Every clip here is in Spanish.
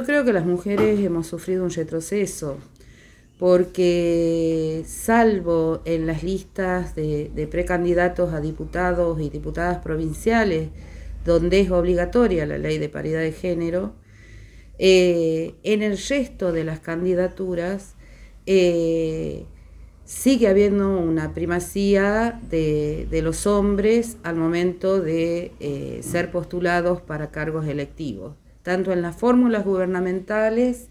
Yo creo que las mujeres hemos sufrido un retroceso, porque salvo en las listas de, precandidatos a diputados y diputadas provinciales, donde es obligatoria la ley de paridad de género, eh, en el resto de las candidaturas eh, sigue habiendo una primacía de, los hombres al momento de eh, ser postulados para cargos electivos tanto en las fórmulas gubernamentales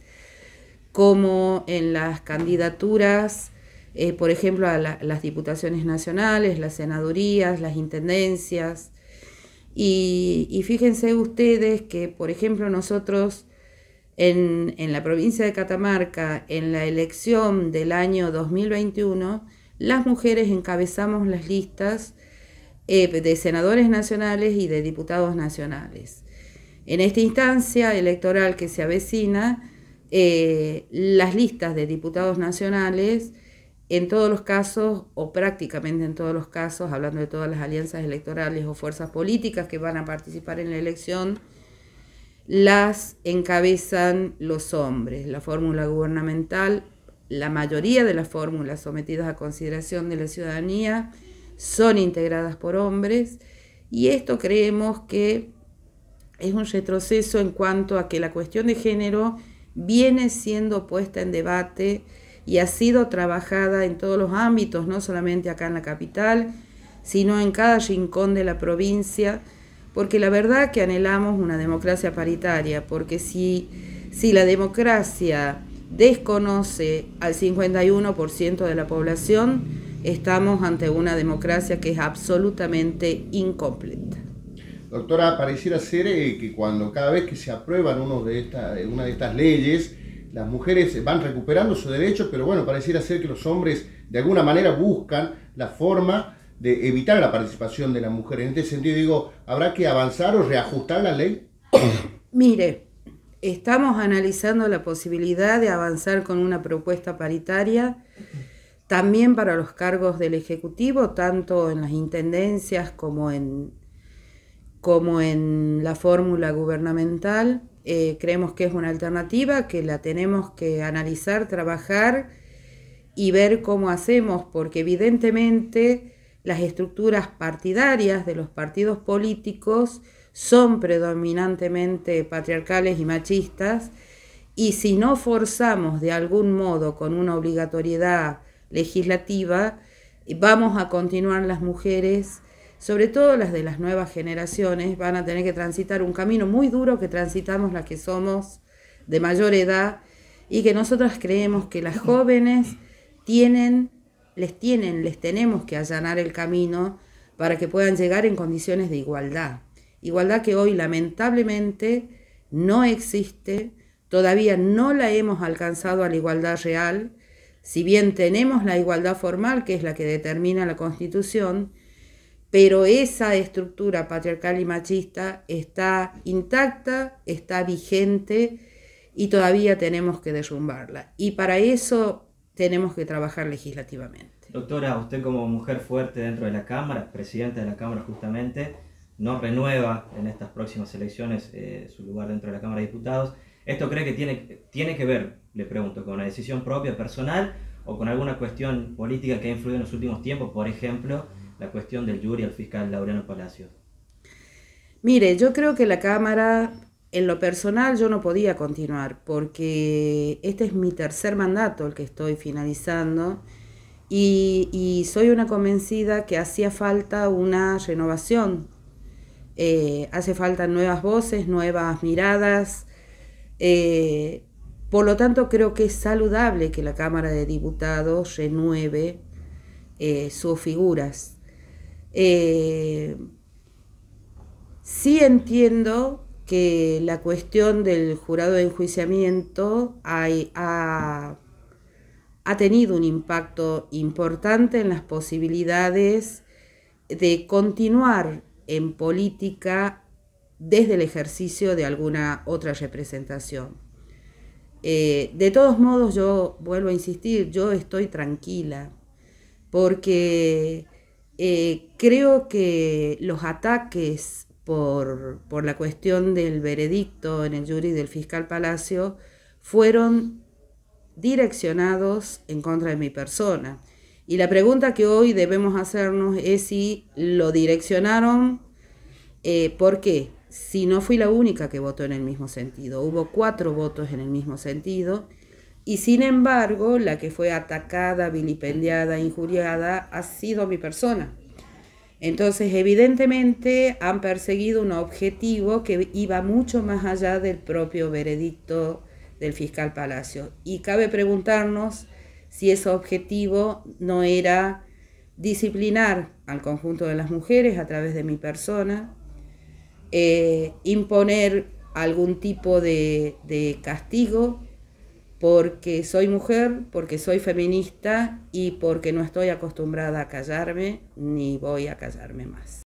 como en las candidaturas, eh, por ejemplo, a las diputaciones nacionales, las senadurías, las intendencias. Y, fíjense ustedes que, por ejemplo, nosotros en, la provincia de Catamarca, en la elección del año 2021, las mujeres encabezamos las listas eh, de senadores nacionales y de diputados nacionales. En esta instancia electoral que se avecina, eh, las listas de diputados nacionales, en todos los casos, o prácticamente en todos los casos, hablando de todas las alianzas electorales o fuerzas políticas que van a participar en la elección, las encabezan los hombres. La fórmula gubernamental, la mayoría de las fórmulas sometidas a consideración de la ciudadanía, son integradas por hombres y esto creemos que es un retroceso en cuanto a que la cuestión de género viene siendo puesta en debate y ha sido trabajada en todos los ámbitos, no solamente acá en la capital, sino en cada rincón de la provincia, porque la verdad que anhelamos una democracia paritaria, porque si, si la democracia desconoce al 51% de la población, estamos ante una democracia que es absolutamente incompleta. Doctora, pareciera ser eh, que cuando cada vez que se aprueban de eh, una de estas leyes, las mujeres van recuperando su derecho, pero bueno, pareciera ser que los hombres de alguna manera buscan la forma de evitar la participación de la mujer. En este sentido digo, ¿habrá que avanzar o reajustar la ley? Mire, estamos analizando la posibilidad de avanzar con una propuesta paritaria también para los cargos del Ejecutivo, tanto en las intendencias como en como en la fórmula gubernamental. Eh, creemos que es una alternativa, que la tenemos que analizar, trabajar y ver cómo hacemos, porque evidentemente las estructuras partidarias de los partidos políticos son predominantemente patriarcales y machistas, y si no forzamos de algún modo con una obligatoriedad legislativa, vamos a continuar las mujeres sobre todo las de las nuevas generaciones, van a tener que transitar un camino muy duro que transitamos las que somos de mayor edad y que nosotras creemos que las jóvenes tienen, les tienen, les tenemos que allanar el camino para que puedan llegar en condiciones de igualdad. Igualdad que hoy lamentablemente no existe, todavía no la hemos alcanzado a la igualdad real, si bien tenemos la igualdad formal, que es la que determina la Constitución, pero esa estructura patriarcal y machista está intacta, está vigente y todavía tenemos que derrumbarla. Y para eso tenemos que trabajar legislativamente. Doctora, usted como mujer fuerte dentro de la Cámara, presidenta de la Cámara justamente, no renueva en estas próximas elecciones eh, su lugar dentro de la Cámara de Diputados. ¿Esto cree que tiene, tiene que ver, le pregunto, con una decisión propia, personal, o con alguna cuestión política que ha influido en los últimos tiempos, por ejemplo, la cuestión del jury al fiscal Laureano Palacios? Mire, yo creo que la Cámara, en lo personal, yo no podía continuar porque este es mi tercer mandato, el que estoy finalizando, y, soy una convencida que hacía falta una renovación, eh, hace falta nuevas voces, nuevas miradas. Eh, por lo tanto, creo que es saludable que la Cámara de Diputados renueve eh, sus figuras. Eh, sí entiendo que la cuestión del jurado de enjuiciamiento ha, tenido un impacto importante en las posibilidades de continuar en política desde el ejercicio de alguna otra representación. Eh, de todos modos, yo vuelvo a insistir, yo estoy tranquila, porque eh, creo que los ataques por, la cuestión del veredicto en el jury del fiscal Palacio fueron direccionados en contra de mi persona. Y la pregunta que hoy debemos hacernos es si lo direccionaron, eh, ¿por qué? Si no fui la única que votó en el mismo sentido, hubo cuatro votos en el mismo sentido y sin embargo, la que fue atacada, vilipendiada, injuriada, ha sido mi persona. Entonces, evidentemente, han perseguido un objetivo que iba mucho más allá del propio veredicto del fiscal Palacio. Y cabe preguntarnos si ese objetivo no era disciplinar al conjunto de las mujeres a través de mi persona, eh, imponer algún tipo de castigo porque soy mujer, porque soy feminista y porque no estoy acostumbrada a callarme ni voy a callarme más.